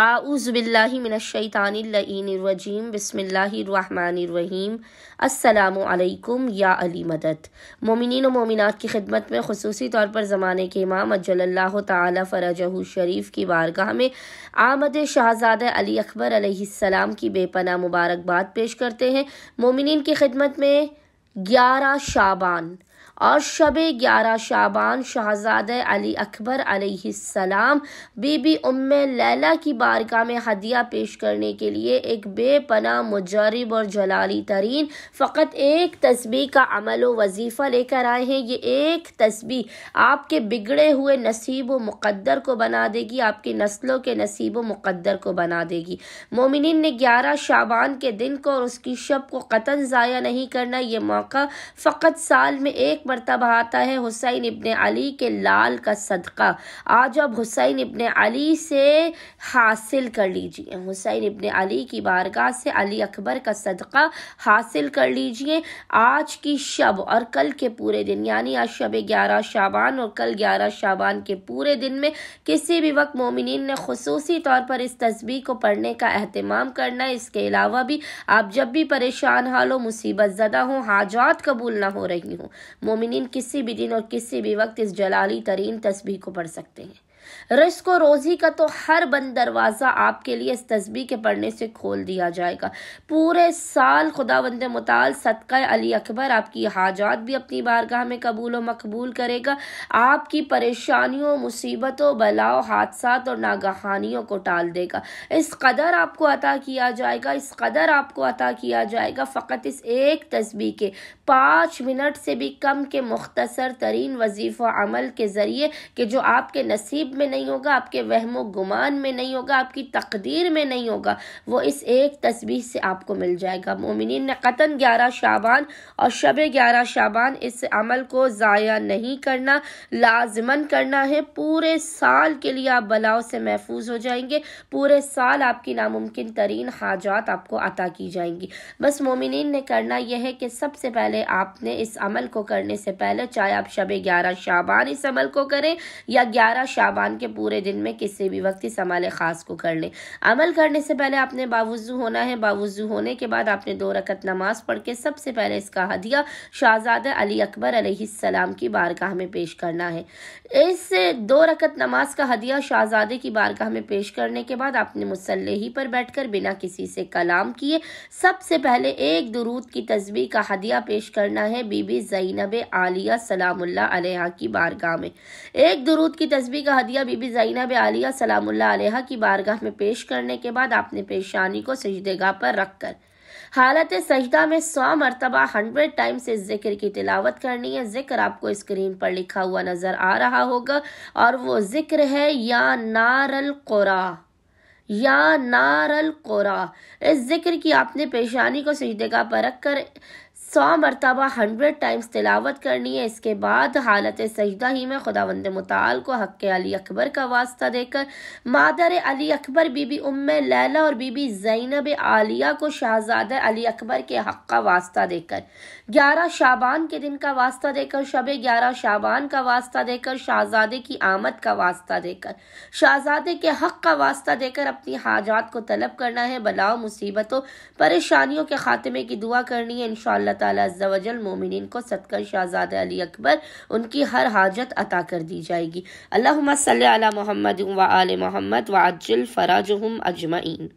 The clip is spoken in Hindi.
आउज़बिल्लिमिनशैतानरजीम बसमीम अल्लाम या अली मदद मोमिन मोमिनत की खिदमत में खसूसी तौर पर ज़माने के इमाम अजल्ला तरजह शरीफ की बारगाह में आमद शाहजाद अली अकबर अलैहिस्सलाम की बेपना मुबारकबाद पेश करते हैं मोमिन की खिदमत में ग्यारह शाबान और शब ग्यारह शाबान शहजाद अली अकबर सलाम बीबी उम्म लैला की बारगाह में हदिया पेश करने के लिए एक बेपना मुजरब और जलाली तरीन फ़कत एक तस्बी का अमल व वजीफ़ा लेकर आए हैं ये एक तस्बी आपके बिगड़े हुए नसीब व मुकद्दर को बना देगी आपकी नस्लों के नसीब व मुकद्दर को बना देगी मोमिन ने ग्यारह शाबान के दिन को और उसकी शब को कतन ज़ाया नहीं करना ये मौका फ़कत साल में एक मरतबा आता है हुसैन इबन अली के लाल का सदका आज आप हुसैन इबन अली से हासिल कर लीजिए हुसैन इबन अली की बारगाह से अली अकबर का सदका हासिल कर लीजिए आज की शब और कल के पूरे दिन यानी आज शब ग्यारह शाबान और कल ग्यारह शाबान के पूरे दिन में किसी भी वक्त मोमिन ने खसूसी तौर पर इस तस्वीर को पढ़ने का अहतमाम करना है इसके अलावा भी आप जब भी परेशान हाल हो मुसीबत ज़दा हो हाजात कबूल ना हो रही हों मोमिन किसी भी दिन और किसी भी वक्त इस जलाली तरीन तस्बी को पढ़ सकते हैं रिस्क और रोजी का तो हर बंद दरवाज़ा आपके लिए इस तस्बी के पढ़ने से खोल दिया जाएगा पूरे साल खुदा बंद मताल सदका अली अकबर आपकी हाजात भी अपनी बारगाह में कबूल व मकबूल करेगा आपकी परेशानियों मुसीबतों बलाओ हादसा और नागहानियों को टाल देगा इस कदर आपको अता किया जाएगा इस कदर आपको अता किया जाएगा फ़कत इस एक तस्बी के पाँच मिनट से भी कम के मुख्तर तरीन वजीफ़ा अमल के ज़रिए कि जो आपके नसीब तकरीब में नहीं होगा आपके वहमो गुमान में नहीं होगा आपकी तकदीर में नहीं होगा वो इस एक तस्वीर से आपको मिल जाएगा मोमिन ने कतन ग्यारह शाबान और शब ग्यारह शाबान इस अमल को ज़ाया नहीं करना लाजमन करना है पूरे साल के लिए आप बलाव से महफूज हो जाएंगे पूरे साल आपकी नामुमकिन तरीन हाजात आपको अता की जाएंगी बस मोमिन ने करना यह है कि सबसे पहले आपने इस अमल को करने से पहले चाहे आप शब ग्यारह शाबान इस अमल को करें या ग्यारह शाबान शाबान के पूरे दिन में किसी भी वक्त इस अमल ख़ास को कर लें अमल करने से पहले आपने बावजू होना है बावजू होने के बाद आपने दो रकत नमाज पढ़ के सबसे पहले इसका हदिया शाहजादा अली अकबर अलैहिस्सलाम की बारगाह में पेश करना है इस दो रकत नमाज का हदिया शाहजादे की बारगाह में पेश करने के बाद आपने मुसल्ले ही पर बैठकर बिना किसी से कलाम किए सबसे पहले एक दरूद की तस्वीर का हदिया पेश करना है बीबी जैनब आलिया सलामुल्ला की बारगाह में एक दरूद की तस्वीर का हदिया सादिया बीबी जैनब आलिया सलाम आलिया की बारगाह में पेश करने के बाद आपने पेशानी को सजदेगा पर रखकर हालत सजदा में सौ मरतबा हंड्रेड टाइम से जिक्र की तिलावत करनी है जिक्र आपको स्क्रीन पर लिखा हुआ नज़र आ रहा होगा और वो जिक्र है या नारल कोरा या नारल कोरा इस जिक्र की आपने पेशानी को सजदेगा पर रख कर सौ मरतबा हंड्रेड टाइम्स तिलावत करनी है इसके बाद हालत सजदा ही में खुदा वंद मताल को हक अली अकबर का वास्ता देकर मादर अली अकबर बीबी उम लैला और बीबी जैनब आलिया को शाहजाद अली अकबर के हक का वास्ता देकर ग्यारह शाबान के दिन का वास्ता देकर शब ग्यारह शाबान का वास्ता देकर शाहजादे की आमद का वास्ता देकर शाहजादे के हक का वास्ता देकर अपनी हाजात को तलब करना है बलाओ मुसीबतों परेशानियों के खात्मे की दुआ करनी है इनशाला तजल मोमिन को सदकर शाहजाद अली अकबर उनकी हर हाजत अता कर दी जाएगी अल्लाह सल मोहम्मद व आल मोहम्मद व अज्जल फ़राज अजमाइन